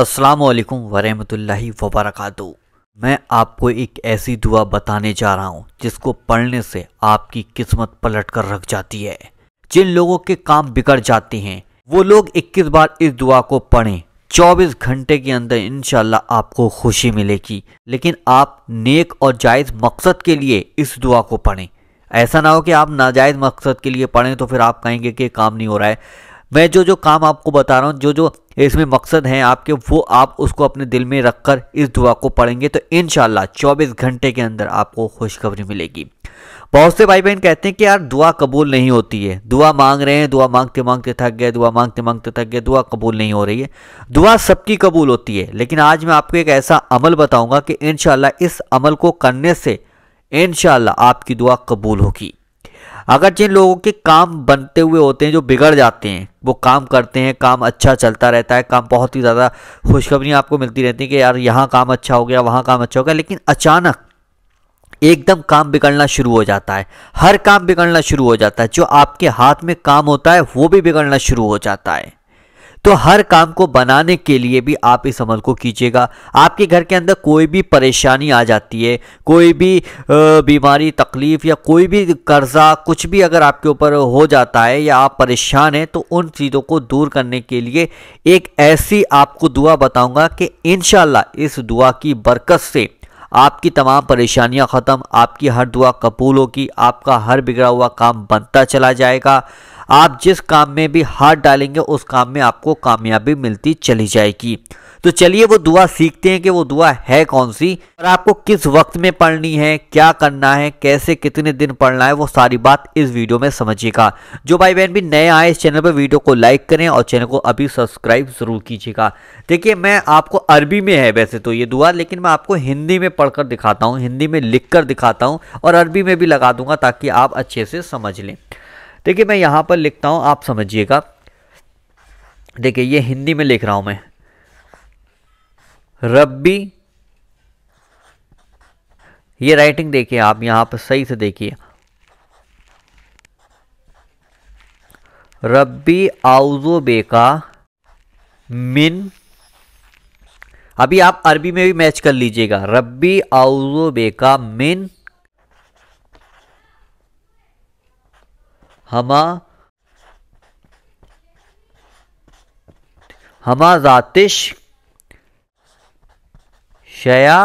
अस्सलाम वालेकुम वरहमतुल्लाहि मैं आपको एक ऐसी दुआ बताने जा रहा हूँ जिसको पढ़ने से आपकी किस्मत पलट कर रख जाती है जिन लोगों के काम बिगड़ जाते हैं वो लोग 21 बार इस दुआ को पढ़ें 24 घंटे के अंदर इनशाला आपको खुशी मिलेगी लेकिन आप नेक और जायज़ मकसद के लिए इस दुआ को पढ़ें ऐसा ना हो कि आप नाजायज़ मकसद के लिए पढ़ें तो फिर आप कहेंगे कि काम नहीं हो रहा है मैं जो जो काम आपको बता रहा हूँ जो जो इसमें मकसद हैं आपके वो आप उसको अपने दिल में रखकर इस दुआ को पढ़ेंगे तो इन 24 घंटे के अंदर आपको खुशखबरी मिलेगी बहुत से भाई बहन कहते हैं कि यार दुआ कबूल नहीं होती है दुआ मांग रहे हैं दुआ मांगते मांगते थक गए दुआ मांगते मांगते थक गए दुआ कबूल नहीं हो रही है दुआ सबकी कबूल होती है लेकिन आज मैं आपको एक ऐसा अमल बताऊंगा कि इन इस अमल को करने से इन आपकी दुआ कबूल होगी अगर जिन लोगों के काम बनते हुए होते हैं जो बिगड़ जाते हैं वो काम करते हैं काम अच्छा चलता रहता है काम बहुत ही ज़्यादा खुशखबरी आपको मिलती रहती है कि यार यहाँ काम अच्छा हो गया वहाँ काम अच्छा हो गया लेकिन अचानक एकदम काम बिगड़ना शुरू हो जाता है हर काम बिगड़ना शुरू हो जाता है जो आपके हाथ में काम होता है वो भी बिगड़ना शुरू हो जाता है तो हर काम को बनाने के लिए भी आप इस अमल को कीजिएगा आपके घर के अंदर कोई भी परेशानी आ जाती है कोई भी बीमारी तकलीफ़ या कोई भी कर्ज़ा कुछ भी अगर आपके ऊपर हो जाता है या आप परेशान हैं तो उन चीज़ों को दूर करने के लिए एक ऐसी आपको दुआ बताऊंगा कि इन इस दुआ की बरकत से आपकी तमाम परेशानियां ख़त्म आपकी हर दुआ कबूल होगी आपका हर बिगड़ा हुआ काम बनता चला जाएगा आप जिस काम में भी हाथ डालेंगे उस काम में आपको कामयाबी मिलती चली जाएगी तो चलिए वो दुआ सीखते हैं कि वो दुआ है कौन सी और आपको किस वक्त में पढ़नी है क्या करना है कैसे कितने दिन पढ़ना है वो सारी बात इस वीडियो में समझिएगा जो भाई बहन भी नए आए इस चैनल पर वीडियो को लाइक करें और चैनल को अभी सब्सक्राइब ज़रूर कीजिएगा देखिए मैं आपको अरबी में है वैसे तो ये दुआ लेकिन मैं आपको हिंदी में पढ़कर दिखाता हूँ हिंदी में लिख कर दिखाता हूँ और अरबी में भी लगा दूंगा ताकि आप अच्छे से समझ लें देखिए मैं यहाँ पर लिखता हूँ आप समझिएगा देखिए ये हिंदी में लिख रहा हूँ मैं रब्बी ये राइटिंग देखिए आप यहाँ पर सही से देखिए रब्बी आउजो बेका मिन अभी आप अरबी में भी मैच कर लीजिएगा रब्बी आउजो बेका मिन हमा हमा जातिश शया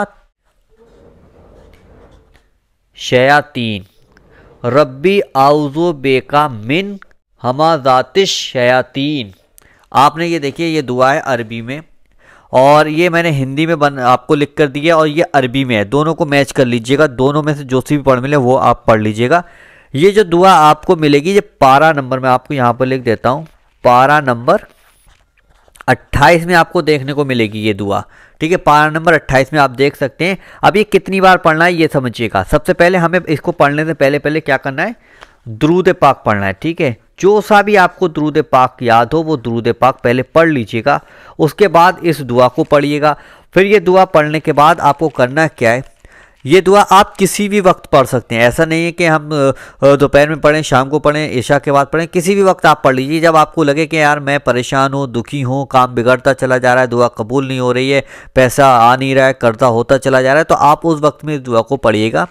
तीन रब्बी आउजो बेका मिन हमा जातिश शयातीन आपने ये देखिए ये दुआ है अरबी में और ये मैंने हिंदी में बन आपको लिख कर दिया और ये अरबी में है दोनों को मैच कर लीजिएगा दोनों में से जो सी भी पढ़ मिले वो आप पढ़ लीजिएगा ये जो दुआ आपको मिलेगी ये पारा नंबर मैं आपको यहाँ पर लिख देता हूँ पारा नंबर 28 में आपको देखने को मिलेगी ये दुआ ठीक है पारा नंबर 28 में आप देख सकते हैं अब ये कितनी बार पढ़ना है ये समझिएगा सबसे पहले हमें इसको पढ़ने से पहले पहले क्या करना है द्रूद पाक पढ़ना है ठीक है जो सा भी आपको द्रूद पाक याद हो वो द्रूद पाक पहले पढ़ लीजिएगा उसके बाद इस दुआ को पढ़िएगा फिर ये दुआ पढ़ने के बाद आपको करना क्या है ये दुआ आप किसी भी वक्त पढ़ सकते हैं ऐसा नहीं है कि हम दोपहर में पढ़ें शाम को पढ़ें ईशा के बाद पढ़ें किसी भी वक्त आप पढ़ लीजिए जब आपको लगे कि यार मैं परेशान हूँ दुखी हूँ काम बिगड़ता चला जा रहा है दुआ कबूल नहीं हो रही है पैसा आ नहीं रहा है कर्जा होता चला जा रहा है तो आप उस वक्त में इस दुआ को पढ़िएगा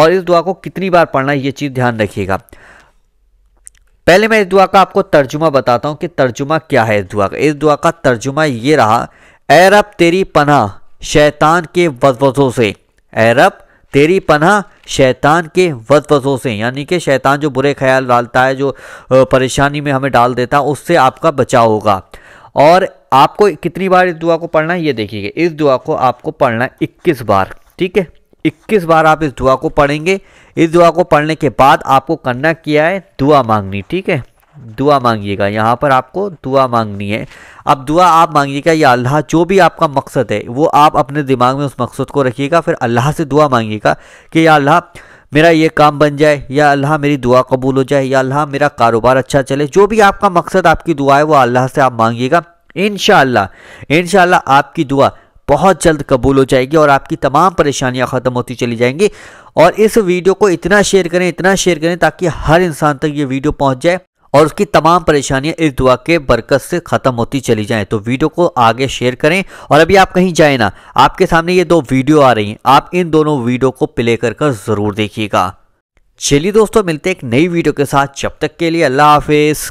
और इस दुआ को कितनी बार पढ़ना ये चीज़ ध्यान रखिएगा पहले मैं इस दुआ का आपको तर्जुमा बताता हूँ कि तर्जुमा क्या है इस दुआ का इस दुआ का तर्जुमा ये रहा ए रब तेरी पनाह शैतान के वजवजों से ए रब तेरी पनाह शैतान के वसवसों से यानी कि शैतान जो बुरे ख्याल डालता है जो परेशानी में हमें डाल देता है उससे आपका बचाव होगा और आपको कितनी बार इस दुआ को पढ़ना है ये देखिए इस दुआ को आपको पढ़ना है इक्कीस बार ठीक है इक्कीस बार आप इस दुआ को पढ़ेंगे इस दुआ को पढ़ने के बाद आपको करना किया है दुआ मांगनी ठीक है दुआ मांगिएगा यहाँ पर आपको दुआ मांगनी है अब दुआ आप मांगिएगा या अल्लाह जो भी आपका मकसद है वो आप अपने दिमाग में उस मकसद को रखिएगा फिर अल्लाह से दुआ मांगिएगा कि या अल्लाह मेरा ये काम बन जाए या अल्लाह मेरी दुआ कबूल हो जाए या अल्लाह मेरा कारोबार अच्छा चले जो भी आपका मकसद आपकी दुआ है वो अल्लाह से आप मांगिएगा इन इन आपकी दुआ बहुत जल्द कबूल हो जाएगी और आपकी तमाम परेशानियां ख़त्म होती चली जाएंगी और इस वीडियो को इतना शेयर करें इतना शेयर करें ताकि हर इंसान तक ये वीडियो पहुंच जाए और उसकी तमाम परेशानियां इस दुआ के बरकत से ख़त्म होती चली जाएं तो वीडियो को आगे शेयर करें और अभी आप कहीं जाए ना आपके सामने ये दो वीडियो आ रही हैं आप इन दोनों वीडियो को प्ले कर कर ज़रूर देखिएगा चलिए दोस्तों मिलते हैं एक नई वीडियो के साथ जब तक के लिए अल्लाह हाफिज़